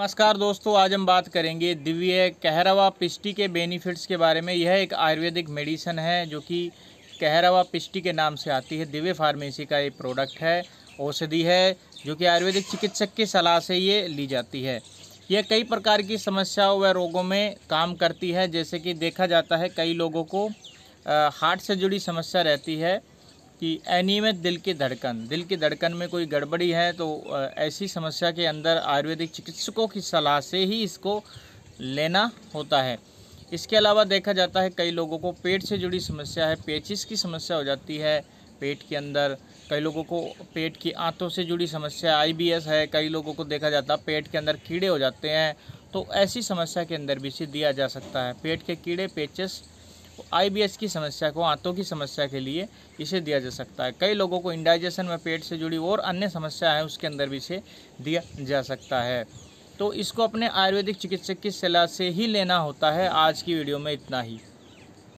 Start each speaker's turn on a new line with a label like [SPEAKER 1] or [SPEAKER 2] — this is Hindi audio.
[SPEAKER 1] नमस्कार दोस्तों आज हम बात करेंगे दिव्य कहरावा पिष्टी के बेनिफिट्स के बारे में यह एक आयुर्वेदिक मेडिसन है जो कि कहरावा पिष्टी के नाम से आती है दिव्य फार्मेसी का एक प्रोडक्ट है औषधि है जो कि आयुर्वेदिक चिकित्सक की सलाह से ये ली जाती है यह कई प्रकार की समस्याओं व रोगों में काम करती है जैसे कि देखा जाता है कई लोगों को हार्ट से जुड़ी समस्या रहती है कि अनियमित दिल की धड़कन दिल की धड़कन में कोई गड़बड़ी है तो ऐसी समस्या के अंदर आयुर्वेदिक चिकित्सकों की सलाह से ही इसको लेना होता है इसके अलावा देखा जाता है कई लोगों को पेट से जुड़ी समस्या है पेचिस की समस्या हो जाती है पेट के अंदर कई लोगों को पेट की आंतों से जुड़ी समस्या आई है कई लोगों को देखा जाता है पेट के अंदर कीड़े हो जाते हैं तो ऐसी समस्या के अंदर भी इसे दिया जा सकता है पेट के कीड़े पेचिस आईबीएस की समस्या को आंतों की समस्या के लिए इसे दिया जा सकता है कई लोगों को इंडाइजेशन में पेट से जुड़ी और अन्य समस्या है उसके अंदर भी इसे दिया जा सकता है तो इसको अपने आयुर्वेदिक चिकित्सक की सलाह से ही लेना होता है आज की वीडियो में इतना ही